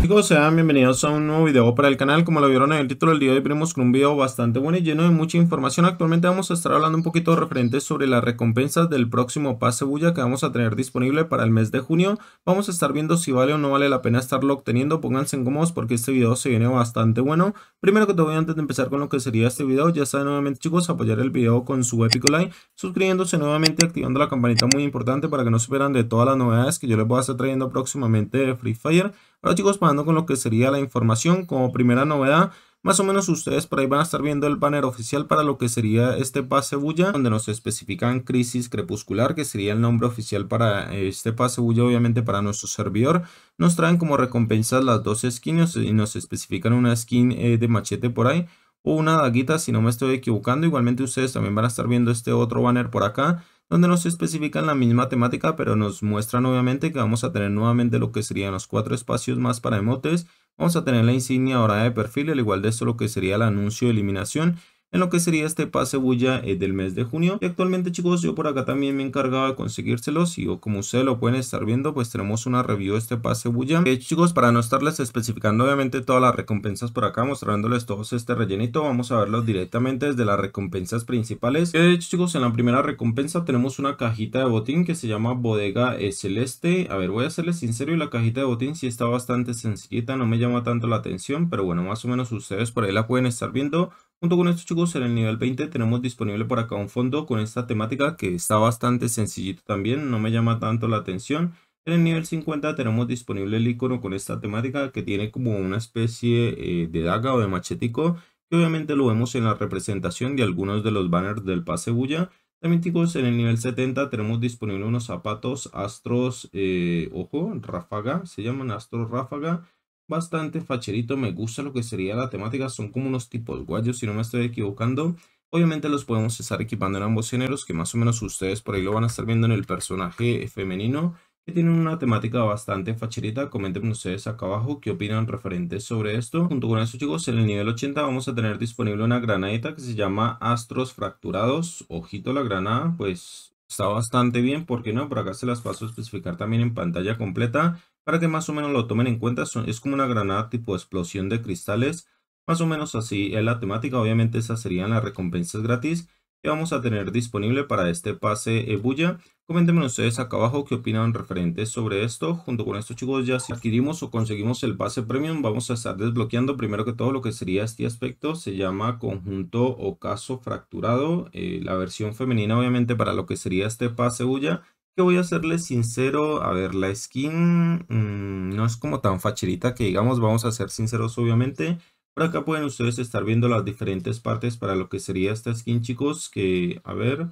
chicos, sean bienvenidos a un nuevo video para el canal. Como lo vieron en el título del día de hoy venimos con un video bastante bueno y lleno de mucha información. Actualmente vamos a estar hablando un poquito referente sobre las recompensas del próximo pase bulla que vamos a tener disponible para el mes de junio. Vamos a estar viendo si vale o no vale la pena estarlo obteniendo. Pónganse en cómodos porque este video se viene bastante bueno. Primero que te voy antes de empezar con lo que sería este video, ya saben nuevamente chicos, apoyar el video con su épico like, suscribiéndose nuevamente, activando la campanita muy importante para que no se pierdan de todas las novedades que yo les voy a estar trayendo próximamente de Free Fire. Ahora chicos, pasando pues con lo que sería la información como primera novedad, más o menos ustedes por ahí van a estar viendo el banner oficial para lo que sería este pase bulla, donde nos especifican Crisis Crepuscular, que sería el nombre oficial para este pase bulla, obviamente para nuestro servidor. Nos traen como recompensas las dos skins y nos especifican una skin eh, de machete por ahí o una daguita si no me estoy equivocando. Igualmente ustedes también van a estar viendo este otro banner por acá donde nos especifican la misma temática, pero nos muestran obviamente que vamos a tener nuevamente lo que serían los cuatro espacios más para emotes. Vamos a tener la insignia ahora de perfil, al igual de esto lo que sería el anuncio de eliminación en lo que sería este pase bulla eh, del mes de junio. Y actualmente chicos yo por acá también me encargaba de conseguírselos y como ustedes lo pueden estar viendo pues tenemos una review de este pase bulla. hecho eh, chicos para no estarles especificando obviamente todas las recompensas por acá mostrándoles todos este rellenito vamos a verlos directamente desde las recompensas principales. de eh, hecho chicos en la primera recompensa tenemos una cajita de botín que se llama bodega celeste. A ver voy a serles sincero y la cajita de botín sí está bastante sencillita no me llama tanto la atención pero bueno más o menos ustedes por ahí la pueden estar viendo Junto con esto chicos, en el nivel 20 tenemos disponible por acá un fondo con esta temática que está bastante sencillito también, no me llama tanto la atención. En el nivel 50 tenemos disponible el icono con esta temática que tiene como una especie eh, de daga o de machetico que obviamente lo vemos en la representación de algunos de los banners del pase bulla. También chicos, en el nivel 70 tenemos disponible unos zapatos astros, eh, ojo, ráfaga, se llaman astros ráfaga bastante facherito, me gusta lo que sería la temática, son como unos tipos guayos si no me estoy equivocando. Obviamente los podemos estar equipando en ambos géneros, que más o menos ustedes por ahí lo van a estar viendo en el personaje femenino, que tienen una temática bastante facherita. Comenten ustedes acá abajo qué opinan referentes sobre esto. Junto con eso, chicos, en el nivel 80 vamos a tener disponible una granadita que se llama Astros Fracturados. Ojito la granada, pues está bastante bien, porque no? Por acá se las paso a especificar también en pantalla completa para que más o menos lo tomen en cuenta, es como una granada tipo explosión de cristales, más o menos así es la temática, obviamente esas serían las recompensas gratis que vamos a tener disponible para este pase Ebuya. Eh, Coméntenme ustedes acá abajo qué opinan referentes sobre esto. Junto con estos chicos ya si adquirimos o conseguimos el pase premium vamos a estar desbloqueando primero que todo lo que sería este aspecto. Se llama conjunto o caso fracturado. Eh, la versión femenina obviamente para lo que sería este pase Ebuya que voy a serles sincero, a ver, la skin mm, no es como tan facilita que digamos, vamos a ser sinceros obviamente. Por acá pueden ustedes estar viendo las diferentes partes para lo que sería esta skin, chicos, que, a ver,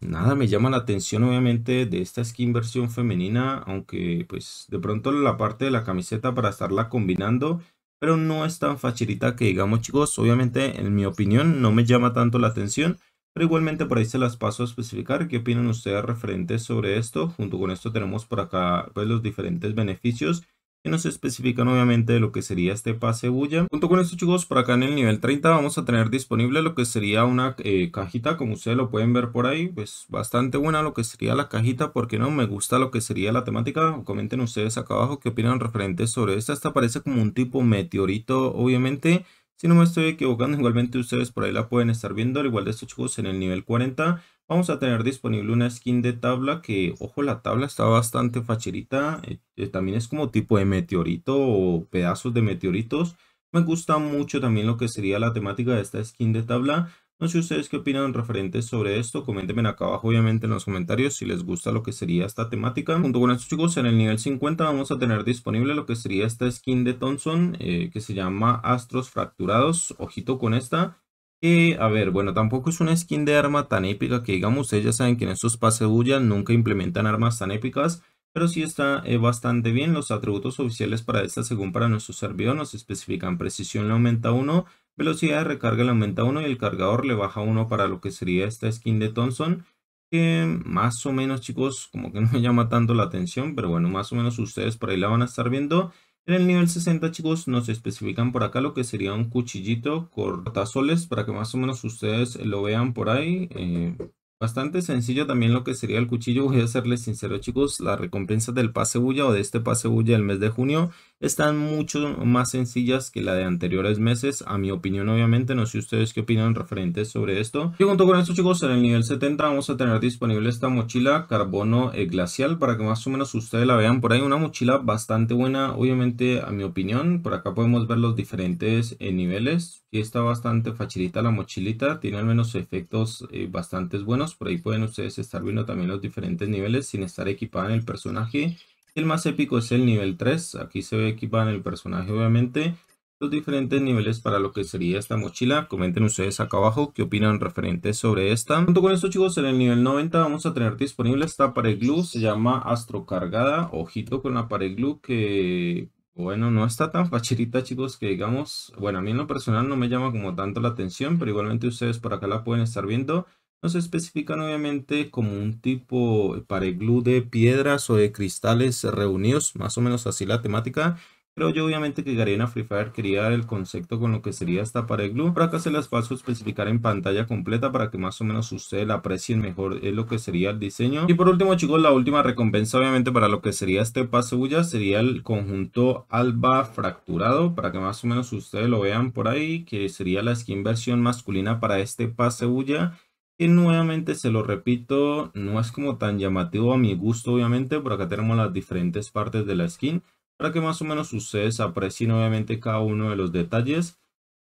nada me llama la atención obviamente de esta skin versión femenina, aunque pues de pronto la parte de la camiseta para estarla combinando, pero no es tan facilita que digamos, chicos, obviamente en mi opinión no me llama tanto la atención. Pero igualmente por ahí se las paso a especificar qué opinan ustedes referentes sobre esto. Junto con esto tenemos por acá pues, los diferentes beneficios que nos especifican obviamente lo que sería este pase bulla. Junto con esto chicos, por acá en el nivel 30 vamos a tener disponible lo que sería una eh, cajita, como ustedes lo pueden ver por ahí, pues bastante buena lo que sería la cajita, porque no me gusta lo que sería la temática, comenten ustedes acá abajo qué opinan referentes sobre esta, esta parece como un tipo meteorito obviamente, si no me estoy equivocando, igualmente ustedes por ahí la pueden estar viendo, al igual de estos chicos en el nivel 40. Vamos a tener disponible una skin de tabla que, ojo, la tabla está bastante facherita. Eh, eh, también es como tipo de meteorito o pedazos de meteoritos. Me gusta mucho también lo que sería la temática de esta skin de tabla. No sé ustedes qué opinan referentes sobre esto, coméntenme acá abajo obviamente en los comentarios si les gusta lo que sería esta temática. Junto con estos chicos, en el nivel 50 vamos a tener disponible lo que sería esta skin de Thompson eh, que se llama Astros Fracturados, ojito con esta. que a ver, bueno, tampoco es una skin de arma tan épica que digamos, ustedes ya saben que en estos pasebullas nunca implementan armas tan épicas, pero sí está eh, bastante bien. Los atributos oficiales para esta según para nuestro servidor nos especifican precisión le aumenta 1, Velocidad de recarga le aumenta 1 y el cargador le baja 1 para lo que sería esta skin de Thompson. Que más o menos chicos, como que no me llama tanto la atención, pero bueno, más o menos ustedes por ahí la van a estar viendo. En el nivel 60 chicos nos especifican por acá lo que sería un cuchillito cortasoles para que más o menos ustedes lo vean por ahí. Eh, bastante sencillo también lo que sería el cuchillo, voy a serles sincero chicos, la recompensa del pase bulla o de este pase bulla del mes de junio están mucho más sencillas que la de anteriores meses, a mi opinión obviamente, no sé ustedes qué opinan referentes sobre esto. Y junto con esto chicos, en el nivel 70 vamos a tener disponible esta mochila carbono glacial para que más o menos ustedes la vean por ahí, una mochila bastante buena, obviamente a mi opinión, por acá podemos ver los diferentes eh, niveles y está bastante facilita la mochilita, tiene al menos efectos eh, bastante buenos, por ahí pueden ustedes estar viendo también los diferentes niveles sin estar equipada en el personaje el más épico es el nivel 3. Aquí se ve que en el personaje, obviamente, los diferentes niveles para lo que sería esta mochila. Comenten ustedes acá abajo qué opinan referentes sobre esta. Junto con esto, chicos, en el nivel 90 vamos a tener disponible esta pared glue. Se llama astro cargada, Ojito con la pared glue que bueno, no está tan facherita, chicos, que digamos, bueno, a mí en lo personal no me llama como tanto la atención, pero igualmente ustedes por acá la pueden estar viendo se especifican obviamente como un tipo para glue de piedras o de cristales reunidos, más o menos así la temática. Pero yo obviamente que Garena Free Fire quería el concepto con lo que sería esta pared glue. Por acá se las paso a especificar en pantalla completa para que más o menos ustedes la aprecien mejor es lo que sería el diseño. Y por último chicos, la última recompensa obviamente para lo que sería este pase bulla sería el conjunto alba fracturado. Para que más o menos ustedes lo vean por ahí, que sería la skin versión masculina para este pase bulla. Y nuevamente se lo repito, no es como tan llamativo a mi gusto obviamente, por acá tenemos las diferentes partes de la skin, para que más o menos ustedes aprecien obviamente cada uno de los detalles.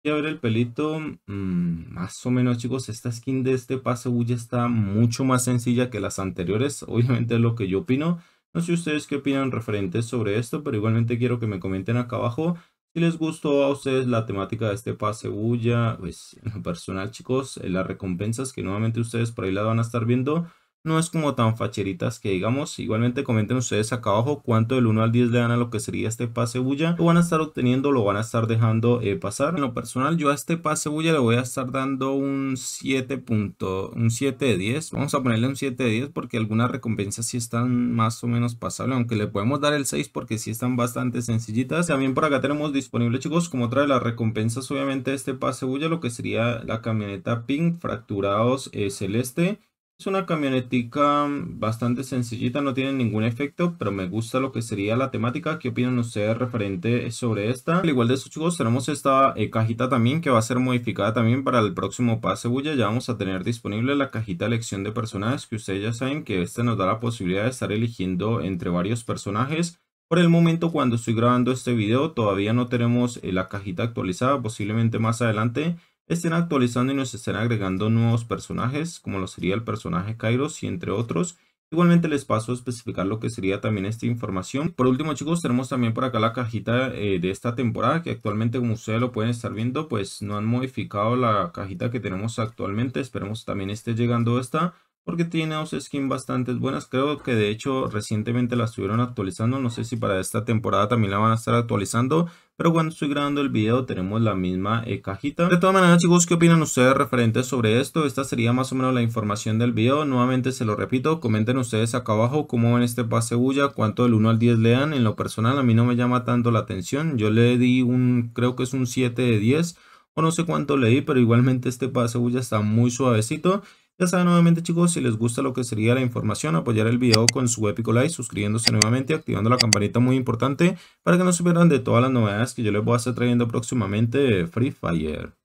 Y a ver el pelito, mm, más o menos chicos, esta skin de este pase ya está mucho más sencilla que las anteriores, obviamente es lo que yo opino. No sé ustedes qué opinan referentes sobre esto, pero igualmente quiero que me comenten acá abajo si les gustó a ustedes la temática de este pase bulla, pues en personal chicos, eh, las recompensas que nuevamente ustedes por ahí la van a estar viendo, no es como tan facheritas que digamos. Igualmente comenten ustedes acá abajo cuánto del 1 al 10 le dan a lo que sería este pase bulla. Lo van a estar obteniendo, lo van a estar dejando eh, pasar. En lo personal yo a este pase bulla le voy a estar dando un 7. un 7 de 10. Vamos a ponerle un 7 de 10 porque algunas recompensas sí están más o menos pasables. Aunque le podemos dar el 6 porque sí están bastante sencillitas. También por acá tenemos disponible chicos como otra de las recompensas obviamente este pase bulla lo que sería la camioneta pink fracturados eh, celeste es una camionetica mm, bastante sencillita, no tiene ningún efecto, pero me gusta lo que sería la temática. ¿Qué opinan ustedes referente sobre esta? Al igual de estos chicos, tenemos esta eh, cajita también que va a ser modificada también para el próximo pase bulla. Ya vamos a tener disponible la cajita elección de personajes, que ustedes ya saben que esta nos da la posibilidad de estar eligiendo entre varios personajes. Por el momento, cuando estoy grabando este video, todavía no tenemos eh, la cajita actualizada, posiblemente más adelante Estén actualizando y nos estén agregando nuevos personajes, como lo sería el personaje Kairos y entre otros. Igualmente les paso a especificar lo que sería también esta información. Por último chicos, tenemos también por acá la cajita eh, de esta temporada que actualmente como ustedes lo pueden estar viendo, pues no han modificado la cajita que tenemos actualmente. Esperemos también esté llegando esta porque tiene dos skins bastante buenas. Creo que de hecho recientemente la estuvieron actualizando. No sé si para esta temporada también la van a estar actualizando pero cuando estoy grabando el video tenemos la misma eh, cajita. De todas maneras chicos, ¿qué opinan ustedes referentes sobre esto? Esta sería más o menos la información del video. Nuevamente se lo repito, comenten ustedes acá abajo cómo ven este pase bulla, cuánto del 1 al 10 lean, En lo personal a mí no me llama tanto la atención, yo le di un, creo que es un 7 de 10 o no sé cuánto le di, pero igualmente este pase bulla está muy suavecito. Ya saben nuevamente chicos, si les gusta lo que sería la información, apoyar el video con su épico like, suscribiéndose nuevamente, activando la campanita muy importante para que no se pierdan de todas las novedades que yo les voy a estar trayendo próximamente de Free Fire.